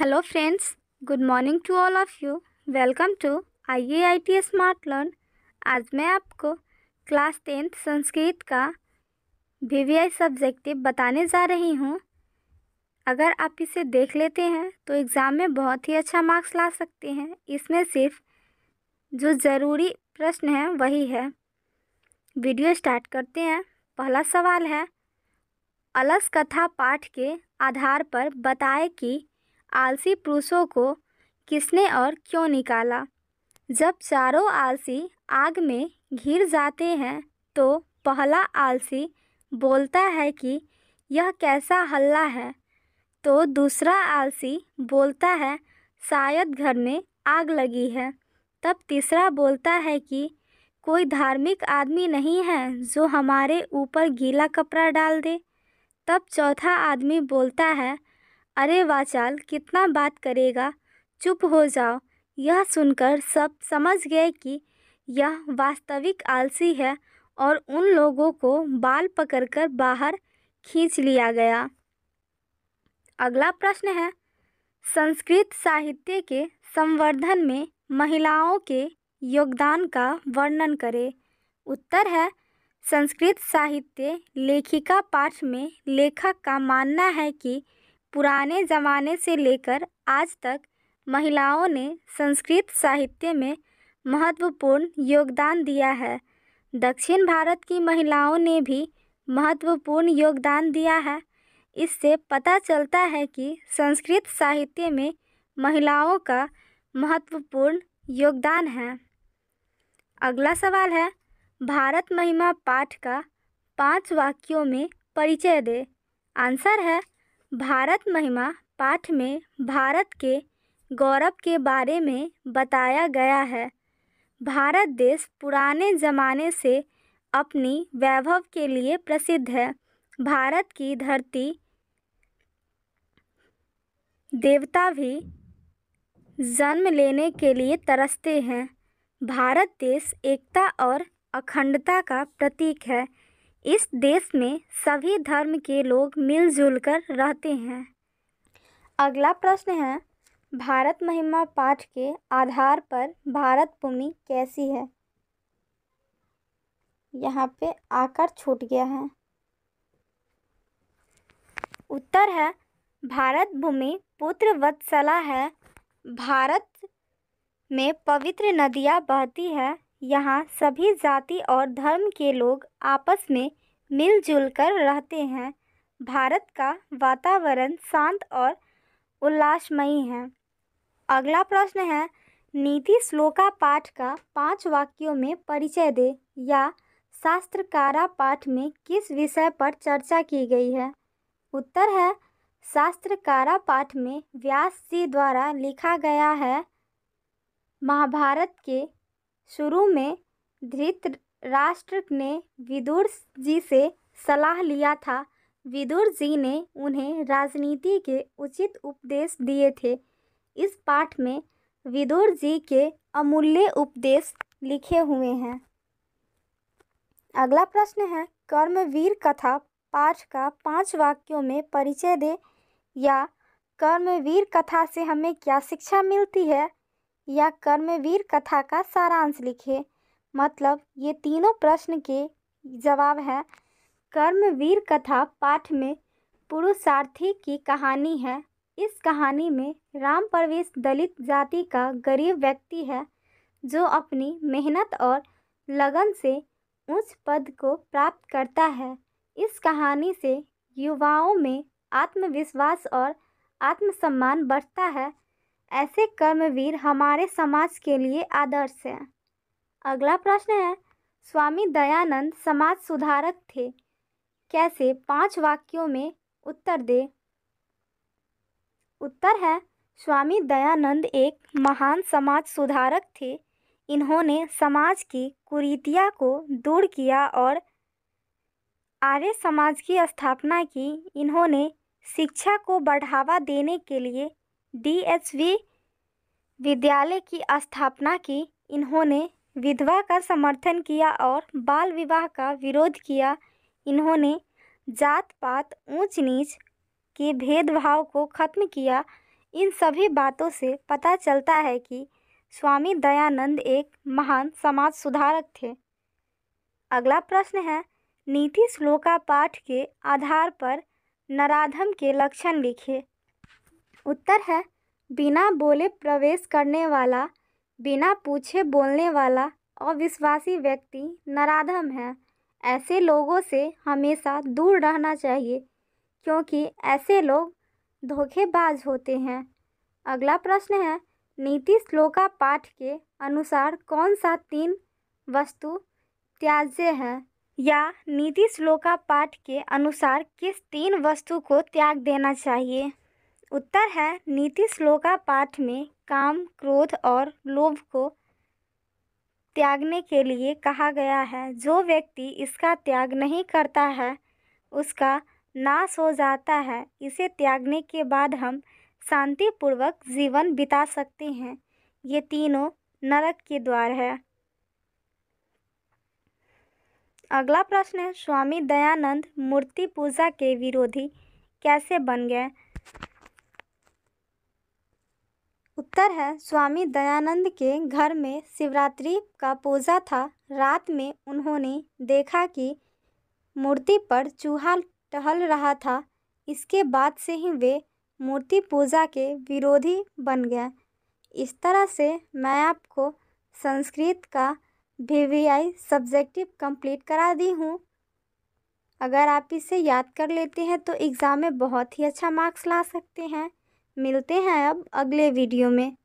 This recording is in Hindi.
hello friends good morning to all of you welcome to I I T smart learn आज मैं आपको क्लास टेंथ संस्कृत का वी वी आई सब्जेक्टिव बताने जा रही हूँ अगर आप इसे देख लेते हैं तो एग्ज़ाम में बहुत ही अच्छा मार्क्स ला सकते हैं इसमें सिर्फ जो ज़रूरी प्रश्न है वही है वीडियो स्टार्ट करते हैं पहला सवाल है अलस कथा पाठ के आधार पर बताए कि आलसी पुरुषों को किसने और क्यों निकाला जब चारों आलसी आग में घिर जाते हैं तो पहला आलसी बोलता है कि यह कैसा हल्ला है तो दूसरा आलसी बोलता है शायद घर में आग लगी है तब तीसरा बोलता है कि कोई धार्मिक आदमी नहीं है जो हमारे ऊपर गीला कपड़ा डाल दे तब चौथा आदमी बोलता है अरे वाचाल कितना बात करेगा चुप हो जाओ यह सुनकर सब समझ गए कि यह वास्तविक आलसी है और उन लोगों को बाल पकड़कर बाहर खींच लिया गया अगला प्रश्न है संस्कृत साहित्य के संवर्धन में महिलाओं के योगदान का वर्णन करें उत्तर है संस्कृत साहित्य लेखिका पाठ में लेखक का मानना है कि पुराने ज़माने से लेकर आज तक महिलाओं ने संस्कृत साहित्य में महत्वपूर्ण योगदान दिया है दक्षिण भारत की महिलाओं ने भी महत्वपूर्ण योगदान दिया है इससे पता चलता है कि संस्कृत साहित्य में महिलाओं का महत्वपूर्ण योगदान है अगला सवाल है भारत महिमा पाठ का पांच वाक्यों में परिचय दे आंसर है भारत महिमा पाठ में भारत के गौरव के बारे में बताया गया है भारत देश पुराने ज़माने से अपनी वैभव के लिए प्रसिद्ध है भारत की धरती देवता भी जन्म लेने के लिए तरसते हैं भारत देश एकता और अखंडता का प्रतीक है इस देश में सभी धर्म के लोग मिलजुल कर रहते हैं अगला प्रश्न है भारत महिमा पाठ के आधार पर भारत भूमि कैसी है यहाँ पे आकर छूट गया है उत्तर है भारत भूमि पुत्र वत्सला है भारत में पवित्र नदियाँ बहती है यहाँ सभी जाति और धर्म के लोग आपस में मिलजुल कर रहते हैं भारत का वातावरण शांत और उल्लासमयी है अगला प्रश्न है नीति श्लोका पाठ का पांच वाक्यों में परिचय दे या शास्त्रकारा पाठ में किस विषय पर चर्चा की गई है उत्तर है शास्त्रकारा पाठ में व्यास जी द्वारा लिखा गया है महाभारत के शुरू में धृतराष्ट्र ने विदुर जी से सलाह लिया था विदुर जी ने उन्हें राजनीति के उचित उपदेश दिए थे इस पाठ में विदुर जी के अमूल्य उपदेश लिखे हुए हैं अगला प्रश्न है कर्मवीर कथा पाठ का पांच वाक्यों में परिचय दे या कर्मवीर कथा से हमें क्या शिक्षा मिलती है या कर्मवीर कथा का सारांश लिखे मतलब ये तीनों प्रश्न के जवाब है कर्मवीर कथा पाठ में पुरुषार्थी की कहानी है इस कहानी में राम प्रवेश दलित जाति का गरीब व्यक्ति है जो अपनी मेहनत और लगन से उच्च पद को प्राप्त करता है इस कहानी से युवाओं में आत्मविश्वास और आत्मसम्मान बढ़ता है ऐसे कर्मवीर हमारे समाज के लिए आदर्श हैं अगला प्रश्न है स्वामी दयानंद समाज सुधारक थे कैसे पांच वाक्यों में उत्तर दे उत्तर है स्वामी दयानंद एक महान समाज सुधारक थे इन्होंने समाज की कुरीतिया को दूर किया और आर्य समाज की स्थापना की इन्होंने शिक्षा को बढ़ावा देने के लिए डीएचवी विद्यालय की स्थापना की इन्होंने विधवा का समर्थन किया और बाल विवाह का विरोध किया इन्होंने जात पात ऊंच नीच के भेदभाव को खत्म किया इन सभी बातों से पता चलता है कि स्वामी दयानंद एक महान समाज सुधारक थे अगला प्रश्न है नीति श्लोका पाठ के आधार पर नराधम के लक्षण लिखे उत्तर है बिना बोले प्रवेश करने वाला बिना पूछे बोलने वाला अविश्वासी व्यक्ति नराधम है ऐसे लोगों से हमेशा दूर रहना चाहिए क्योंकि ऐसे लोग धोखेबाज होते हैं अगला प्रश्न है नीति श्लोका पाठ के अनुसार कौन सा तीन वस्तु त्याज्य है या नीति श्लोका पाठ के अनुसार किस तीन वस्तु को त्याग देना चाहिए उत्तर है नीति श्लोका पाठ में काम क्रोध और लोभ को त्यागने के लिए कहा गया है जो व्यक्ति इसका त्याग नहीं करता है उसका नाश हो जाता है इसे त्यागने के बाद हम शांतिपूर्वक जीवन बिता सकते हैं ये तीनों नरक के द्वार है अगला प्रश्न है स्वामी दयानंद मूर्ति पूजा के विरोधी कैसे बन गए उत्तर है स्वामी दयानंद के घर में शिवरात्रि का पूजा था रात में उन्होंने देखा कि मूर्ति पर चूहा टहल रहा था इसके बाद से ही वे मूर्ति पूजा के विरोधी बन गए इस तरह से मैं आपको संस्कृत का V V I subjective complete करा दी हूँ अगर आप इसे याद कर लेते हैं तो एग्ज़ाम में बहुत ही अच्छा मार्क्स ला सकते हैं मिलते हैं अब अगले वीडियो में